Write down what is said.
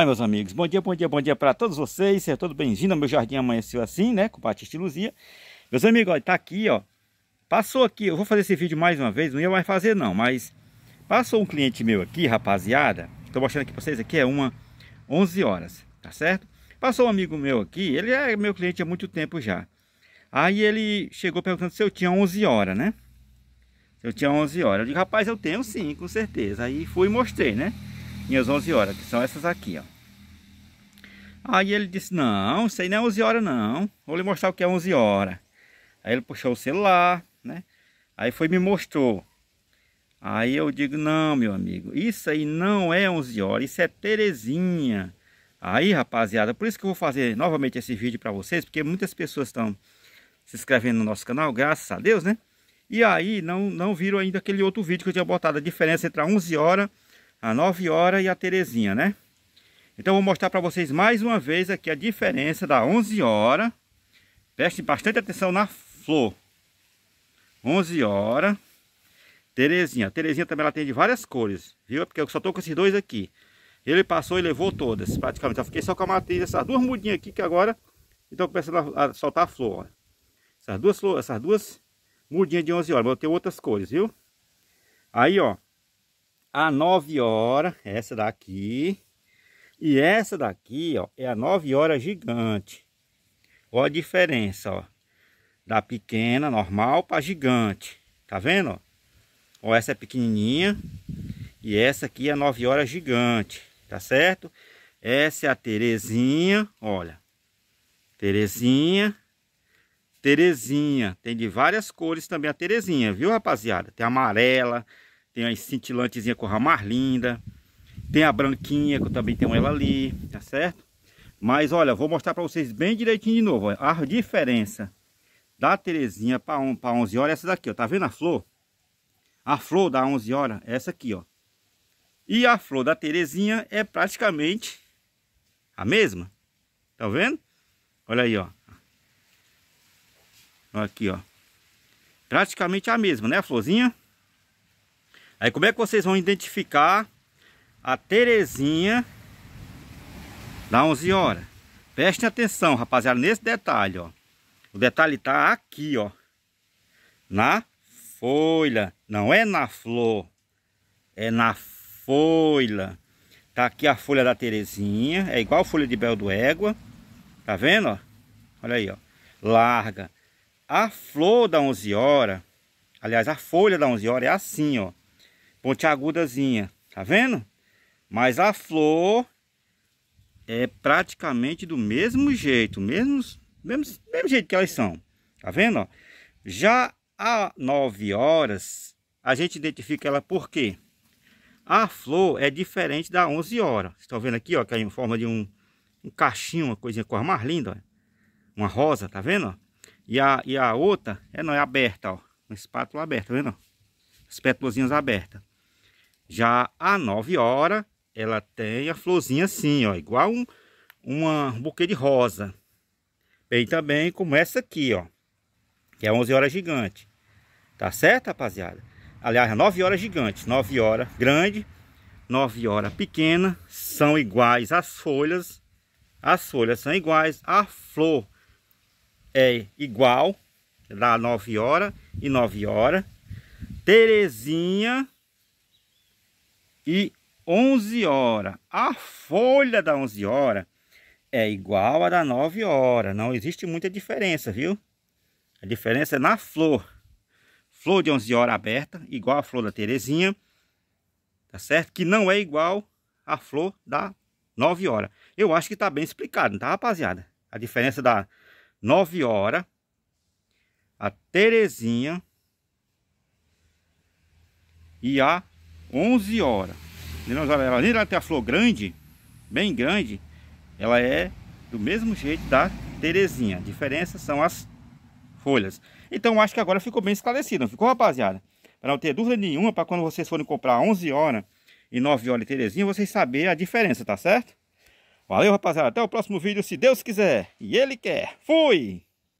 Olha, meus amigos, bom dia, bom dia, bom dia para todos vocês. Seja todo bem vindo ao meu jardim amanheceu assim, né? Com Batista e Luzia. Meus amigos, olha, tá aqui, ó. Passou aqui, eu vou fazer esse vídeo mais uma vez, não ia mais fazer não, mas passou um cliente meu aqui, rapaziada. Estou mostrando aqui para vocês, aqui é uma 11 horas, tá certo? Passou um amigo meu aqui, ele é meu cliente há muito tempo já. Aí ele chegou perguntando se eu tinha 11 horas, né? Eu tinha 11 horas. Eu digo, rapaz, eu tenho sim, com certeza. Aí fui e mostrei, né? minhas 11 horas, que são essas aqui, ó. Aí ele disse, não, isso aí não é 11 horas não, vou lhe mostrar o que é 11 horas. Aí ele puxou o celular, né? Aí foi me mostrou. Aí eu digo, não, meu amigo, isso aí não é 11 horas, isso é Terezinha. Aí, rapaziada, por isso que eu vou fazer novamente esse vídeo para vocês, porque muitas pessoas estão se inscrevendo no nosso canal, graças a Deus, né? E aí, não, não viram ainda aquele outro vídeo que eu tinha botado, a diferença entre a 11 horas a 9 horas e a Terezinha, né? Então vou mostrar para vocês mais uma vez aqui a diferença da 11 horas. Preste bastante atenção na flor. 11 horas. Terezinha. Terezinha também ela tem de várias cores, viu? É porque eu só tô com esses dois aqui. Ele passou e levou todas, praticamente. Eu fiquei só com a matriz, essas duas mudinhas aqui que agora estão começando a, soltar a flor. Ó. Essas duas, essas duas mudinhas de 11 horas. Mas eu tenho outras cores, viu? Aí, ó a 9 horas, essa daqui. E essa daqui, ó, é a 9 horas gigante. Olha a diferença, ó. Da pequena, normal, para gigante. Tá vendo? Ó, essa é pequenininha. E essa aqui é a 9 horas gigante. Tá certo? Essa é a Terezinha, olha. Terezinha. Terezinha. Tem de várias cores também a Terezinha, viu, rapaziada? Tem amarela, tem a cintilantezinha com mais linda. Tem a branquinha, que eu também tenho ela ali, tá certo? Mas olha, vou mostrar para vocês bem direitinho de novo. a diferença da Terezinha para um, pra 11 horas é essa daqui, ó. Tá vendo a flor? A flor da 11 horas é essa aqui, ó. E a flor da Terezinha é praticamente a mesma. Tá vendo? Olha aí, ó. Aqui, ó. Praticamente a mesma, né, a florzinha? Aí como é que vocês vão identificar a Terezinha da 11 horas? Prestem atenção, rapaziada, nesse detalhe, ó. O detalhe tá aqui, ó. Na folha. Não é na flor. É na folha. Tá aqui a folha da Terezinha. É igual a folha de Bel do Égua. Tá vendo, ó? Olha aí, ó. Larga. A flor da 11 horas, aliás, a folha da 11 horas é assim, ó pontiagudazinha, tá vendo? Mas a flor é praticamente do mesmo jeito, mesmo, mesmo, mesmo jeito que elas são, tá vendo? Ó? Já a 9 horas, a gente identifica ela por quê? A flor é diferente da 11 horas. Vocês estão vendo aqui, ó, que é em forma de um, um cachinho, uma coisinha cor mais linda, ó. Uma rosa, tá vendo? E a, e a outra, é não, é aberta, ó. Uma espátula aberta, tá vendo? As pétulas abertas. Já a 9 horas, ela tem a florzinha assim, ó, igual um, uma, buquê de rosa. Bem também como essa aqui, ó, que é 11 horas gigante. Tá certo, rapaziada? Aliás, 9 horas gigante, 9 horas grande, 9 horas pequena, são iguais as folhas. As folhas são iguais, a flor é igual, dá 9 horas e 9 horas. Terezinha e 11 horas. A folha da 11 horas é igual à da 9 horas. Não existe muita diferença, viu? A diferença é na flor. Flor de 11 horas aberta, igual à flor da Terezinha. Tá certo? Que não é igual à flor da 9 horas. Eu acho que tá bem explicado, tá, rapaziada? A diferença da 9 horas, a Terezinha e a 11 horas. Dinossauro, além dela ela ter a flor grande, bem grande, ela é do mesmo jeito da Terezinha. A diferença são as folhas. Então acho que agora ficou bem esclarecido, ficou rapaziada? Para não ter dúvida nenhuma, para quando vocês forem comprar 11 horas e 9 horas de Terezinha, vocês saberem a diferença, tá certo? Valeu rapaziada, até o próximo vídeo, se Deus quiser e Ele quer. Fui!